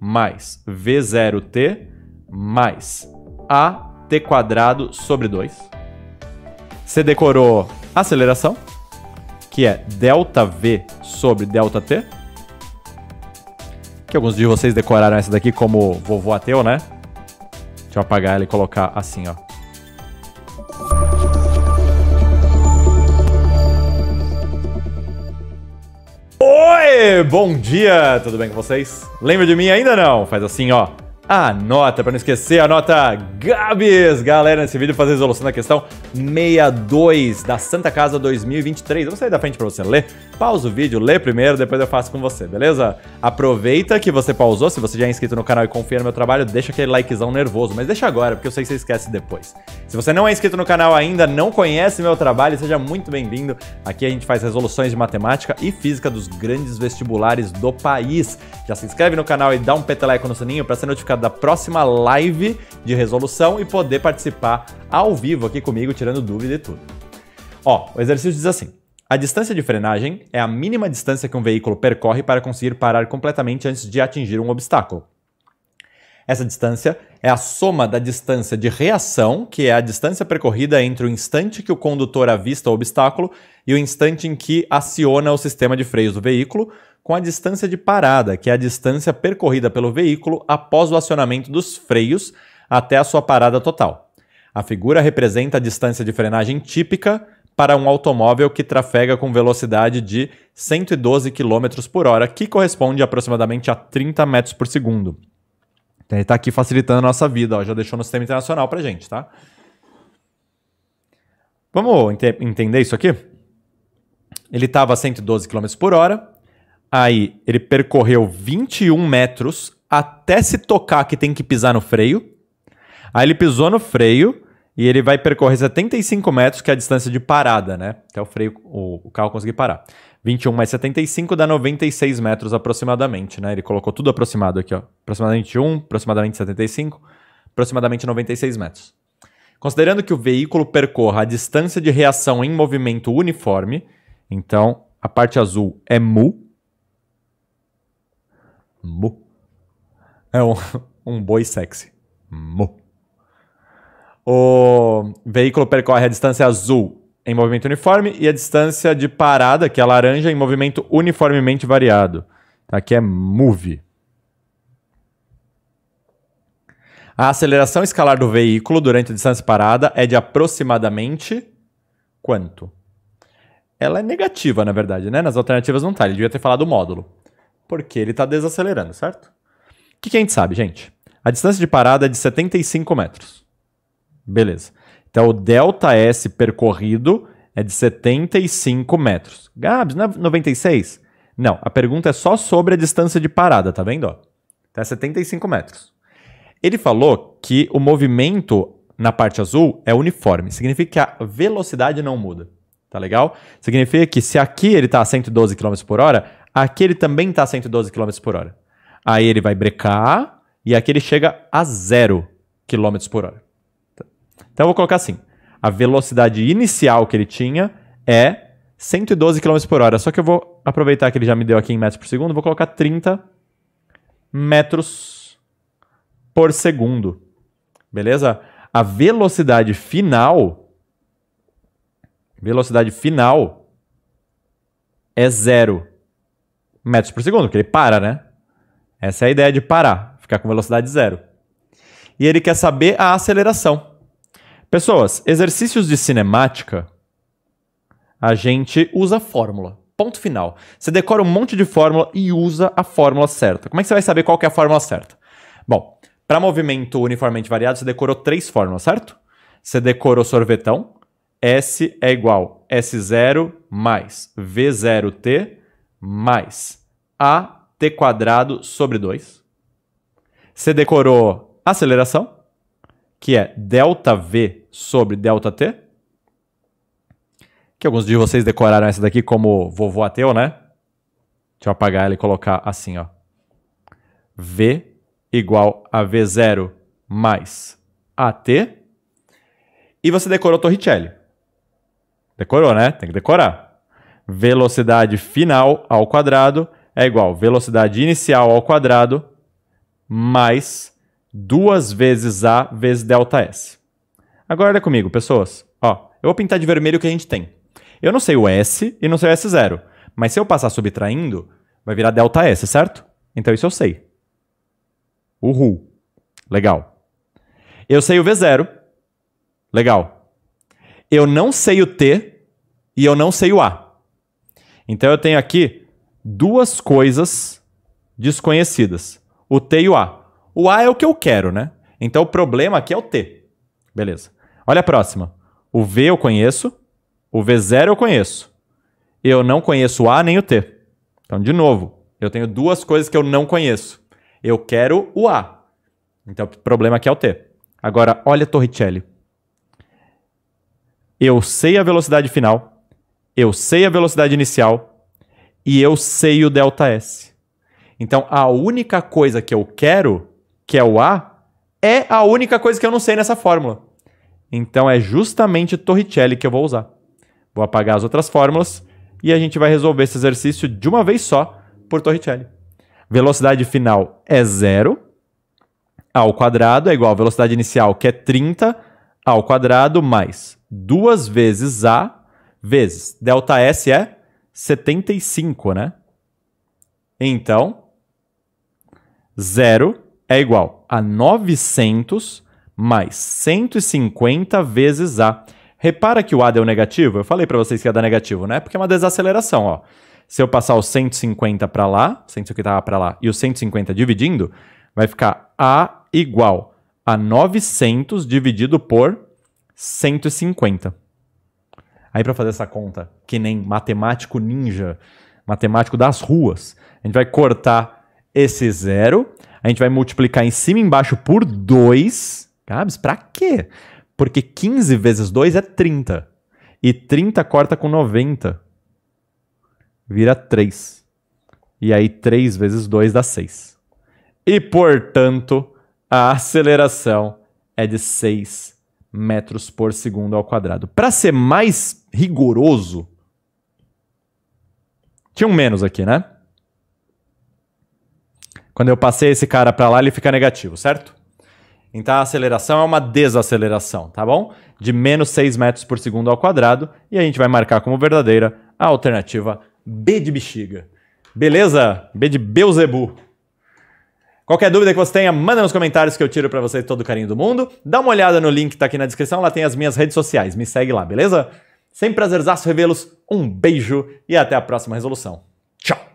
mais V0t mais AT quadrado sobre 2. Você decorou aceleração, que é delta V sobre delta T. Que alguns de vocês decoraram essa daqui como vovô ateu, né? Deixa eu apagar ela e colocar assim, ó. bom dia, tudo bem com vocês? Lembra de mim ainda não? Faz assim, ó. Anota, para não esquecer, anota Gabs! Galera, nesse vídeo fazer a resolução da questão 62 da Santa Casa 2023. Eu vou sair da frente para você ler. Pausa o vídeo, lê primeiro, depois eu faço com você, beleza? Aproveita que você pausou, se você já é inscrito no canal e confia no meu trabalho, deixa aquele likezão nervoso, mas deixa agora, porque eu sei que você esquece depois. Se você não é inscrito no canal ainda, não conhece meu trabalho, seja muito bem-vindo. Aqui a gente faz resoluções de matemática e física dos grandes vestibulares do país. Já se inscreve no canal e dá um peteleco no sininho para ser notificado da próxima live de resolução e poder participar ao vivo aqui comigo, tirando dúvida e tudo. Ó, o exercício diz assim: a distância de frenagem é a mínima distância que um veículo percorre para conseguir parar completamente antes de atingir um obstáculo. Essa distância é a soma da distância de reação, que é a distância percorrida entre o instante que o condutor avista o obstáculo e o instante em que aciona o sistema de freios do veículo, com a distância de parada, que é a distância percorrida pelo veículo após o acionamento dos freios até a sua parada total. A figura representa a distância de frenagem típica para um automóvel que trafega com velocidade de 112 km por hora, que corresponde aproximadamente a 30 metros por segundo. Então né, ele está aqui facilitando a nossa vida, ó, já deixou no sistema internacional para gente, tá? Vamos entender isso aqui? Ele estava a 112 km por hora, aí ele percorreu 21 metros até se tocar que tem que pisar no freio. Aí ele pisou no freio e ele vai percorrer 75 metros, que é a distância de parada, né? Até o freio, o, o carro conseguir parar. 21 mais 75 dá 96 metros aproximadamente, né? Ele colocou tudo aproximado aqui, ó. Aproximadamente 1, aproximadamente 75, aproximadamente 96 metros. Considerando que o veículo percorra a distância de reação em movimento uniforme, então a parte azul é mu. Mu. É um, um boi sexy. Mu. O veículo percorre a distância azul em movimento uniforme e a distância de parada, que é laranja, em movimento uniformemente variado. Aqui tá, é move. A aceleração escalar do veículo durante a distância parada é de aproximadamente quanto? Ela é negativa, na verdade, né? Nas alternativas não tá. Ele devia ter falado módulo. Porque ele está desacelerando, certo? O que, que a gente sabe, gente? A distância de parada é de 75 metros. Beleza. Então, o delta S percorrido é de 75 metros. Gabs, não é 96? Não, a pergunta é só sobre a distância de parada, tá vendo? Então, é 75 metros. Ele falou que o movimento na parte azul é uniforme, significa que a velocidade não muda, tá legal? Significa que se aqui ele está a 112 km por hora, aqui ele também está a 112 km por hora. Aí ele vai brecar e aqui ele chega a 0 km por hora. Então eu vou colocar assim: a velocidade inicial que ele tinha é 112 km por hora. Só que eu vou aproveitar que ele já me deu aqui em metros por segundo, vou colocar 30 metros por segundo. Beleza? A velocidade final. Velocidade final é zero metros por segundo, porque ele para, né? Essa é a ideia de parar, ficar com velocidade zero. E ele quer saber a aceleração. Pessoas, exercícios de cinemática, a gente usa fórmula. Ponto final. Você decora um monte de fórmula e usa a fórmula certa. Como é que você vai saber qual é a fórmula certa? Bom, para movimento uniformemente variado, você decorou três fórmulas, certo? Você decorou sorvetão. S é igual S0 mais V0T mais AT quadrado sobre 2. Você decorou aceleração, que é delta V sobre ΔT, que alguns de vocês decoraram essa daqui como vovô ateu, né? Deixa eu apagar ela e colocar assim, ó. V igual a V0 mais AT. E você decorou Torricelli. Decorou, né? Tem que decorar. Velocidade final ao quadrado é igual velocidade inicial ao quadrado mais duas vezes A vezes delta S. Agora comigo, pessoas. Ó, eu vou pintar de vermelho o que a gente tem. Eu não sei o S e não sei o S0. Mas se eu passar subtraindo, vai virar delta S, certo? Então isso eu sei. Uhul. Legal. Eu sei o V0. Legal. Eu não sei o T e eu não sei o A. Então eu tenho aqui duas coisas desconhecidas. O T e o A. O A é o que eu quero, né? Então o problema aqui é o T. Beleza. Olha a próxima. O V eu conheço, o V0 eu conheço. Eu não conheço o A nem o T. Então, de novo, eu tenho duas coisas que eu não conheço. Eu quero o A. Então, o problema aqui é o T. Agora, olha Torricelli. Eu sei a velocidade final, eu sei a velocidade inicial e eu sei o delta S. Então, a única coisa que eu quero, que é o A, é a única coisa que eu não sei nessa fórmula. Então é justamente Torricelli que eu vou usar. Vou apagar as outras fórmulas e a gente vai resolver esse exercício de uma vez só por Torricelli. Velocidade final é zero ao quadrado é igual a velocidade inicial, que é 30 ao quadrado mais 2 vezes a vezes delta s é 75, né? Então, zero é igual a 900 mais 150 vezes A. Repara que o A deu negativo. Eu falei para vocês que ia dar negativo, né? Porque é uma desaceleração, ó. Se eu passar o 150 para lá, 150 para lá, e o 150 dividindo, vai ficar A igual a 900 dividido por 150. Aí para fazer essa conta, que nem matemático ninja, matemático das ruas, a gente vai cortar esse zero, a gente vai multiplicar em cima e embaixo por 2 Gabs, pra quê? Porque 15 vezes 2 é 30. E 30 corta com 90. Vira 3. E aí 3 vezes 2 dá 6. E, portanto, a aceleração é de 6 metros por segundo ao quadrado. Para ser mais rigoroso, tinha um menos aqui, né? Quando eu passei esse cara para lá, ele fica negativo, certo? Então a aceleração é uma desaceleração, tá bom? De menos 6 metros por segundo ao quadrado. E a gente vai marcar como verdadeira a alternativa B de bexiga. Beleza? B de Beuzebu. Qualquer dúvida que você tenha, manda nos comentários que eu tiro para vocês todo o carinho do mundo. Dá uma olhada no link que tá aqui na descrição, lá tem as minhas redes sociais. Me segue lá, beleza? Sem prazerzaço revê-los. Um beijo e até a próxima resolução. Tchau!